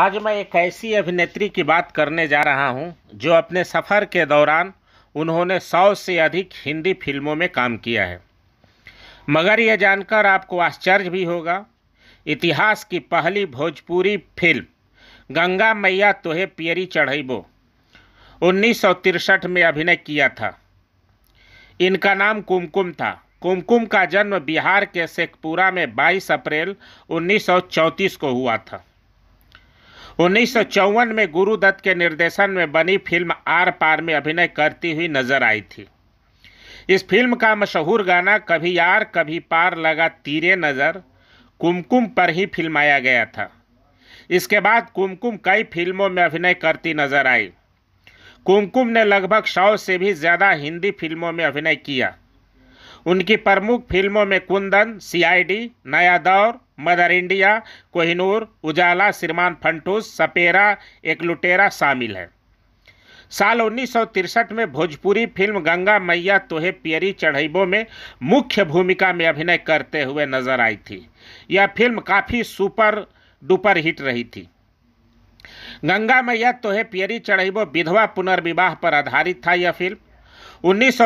आज मैं एक ऐसी अभिनेत्री की बात करने जा रहा हूं जो अपने सफ़र के दौरान उन्होंने सौ से अधिक हिंदी फिल्मों में काम किया है मगर यह जानकर आपको आश्चर्य भी होगा इतिहास की पहली भोजपुरी फिल्म गंगा मैया तोहे पियरी चढ़ईबो उन्नीस में अभिनय किया था इनका नाम कुमकुम था कुमकुम का जन्म बिहार के शेखपुरा में 22 अप्रैल 1934 को हुआ था उन्नीस में गुरुदत्त के निर्देशन में बनी फिल्म आर पार में अभिनय करती हुई नजर आई थी इस फिल्म का मशहूर गाना कभी यार कभी पार लगा तीरे नज़र कुमकुम पर ही फिल्माया गया था इसके बाद कुमकुम कई फिल्मों में अभिनय करती नजर आई कुमकुम ने लगभग सौ से भी ज़्यादा हिंदी फिल्मों में अभिनय किया उनकी प्रमुख फिल्मों में कुंदन सीआईडी नया दौर मदर इंडिया कोहिनूर उजाला श्रीमान फंटूस सपेरा एक लुटेरा शामिल है साल उन्नीस में भोजपुरी फिल्म गंगा मैया तोहे पियरी चढ़ैबों में मुख्य भूमिका में अभिनय करते हुए नजर आई थी यह फिल्म काफ़ी सुपर डुपर हिट रही थी गंगा मैया तोहे पियरी चढ़ैबो विधवा पुनर्विवाह पर आधारित था यह फिल्म उन्नीस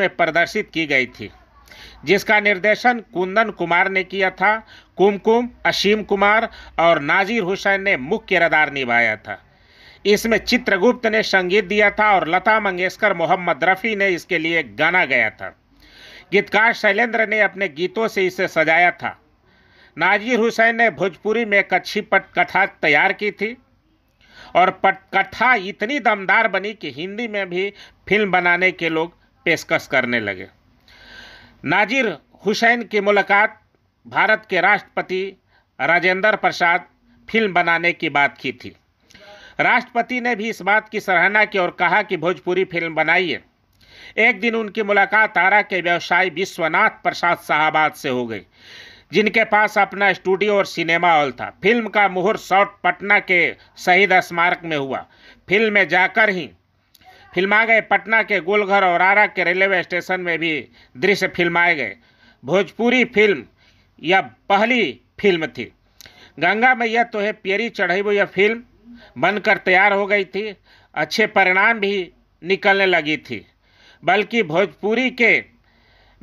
में प्रदर्शित की गई थी जिसका निर्देशन कुंदन कुमार ने किया था कुमकुम असीम कुमार और नाजिर हुसैन ने मुख्य किरदार निभाया था इसमें चित्रगुप्त ने संगीत दिया था और लता मंगेशकर मोहम्मद रफ़ी ने इसके लिए गाना गया था गीतकार शैलेंद्र ने अपने गीतों से इसे सजाया था नाजिर हुसैन ने भोजपुरी में एक अच्छी पटकथा तैयार की थी और पटकथा इतनी दमदार बनी कि हिंदी में भी फिल्म बनाने के लोग पेशकश करने लगे नाजिर हुसैन की मुलाकात भारत के राष्ट्रपति राजेंद्र प्रसाद फिल्म बनाने की बात की थी राष्ट्रपति ने भी इस बात की सराहना की और कहा कि भोजपुरी फिल्म बनाइए एक दिन उनकी मुलाकात आरा के व्यवसायी विश्वनाथ प्रसाद शाहबाद से हो गई जिनके पास अपना स्टूडियो और सिनेमा हॉल था फिल्म का मुहूर्त शॉट पटना के शहीद स्मारक में हुआ फिल्म में जाकर ही फिल्मा गए पटना के गोलघर और आरा के रेलवे स्टेशन में भी दृश्य फिल्माए गए भोजपुरी फिल्म यह पहली फिल्म थी गंगा मैया तो है प्यारी चढ़ाई वो यह फिल्म बनकर तैयार हो गई थी अच्छे परिणाम भी निकलने लगी थी बल्कि भोजपुरी के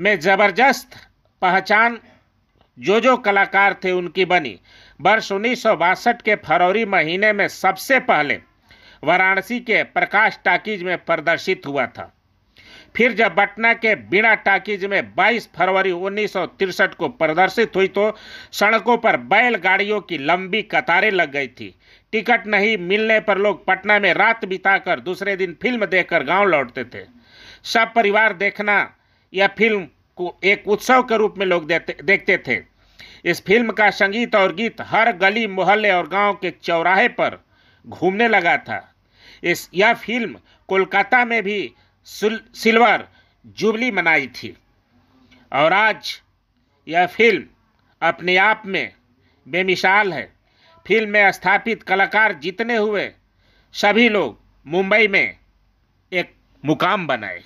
में ज़बरदस्त पहचान जो जो कलाकार थे उनकी बनी वर्ष उन्नीस के फरवरी महीने में सबसे पहले वाराणसी के प्रकाश टाकीज में प्रदर्शित हुआ था फिर जब पटना के बिना टाकीज में 22 फरवरी उन्नीस को प्रदर्शित हुई तो सड़कों पर बैलगाड़ियों की लंबी कतारें लग गई थी टिकट नहीं मिलने पर लोग पटना में रात बिताकर दूसरे दिन फिल्म देखकर गांव लौटते थे सब परिवार देखना यह फिल्म को एक उत्सव के रूप में लोग देखते थे इस फिल्म का संगीत और गीत हर गली मोहल्ले और गांव के चौराहे पर घूमने लगा था इस यह फिल्म कोलकाता में भी सिल्वर जुबली मनाई थी और आज यह फिल्म अपने आप में बेमिसाल है फिल्म में स्थापित कलाकार जितने हुए सभी लोग मुंबई में एक मुकाम बनाए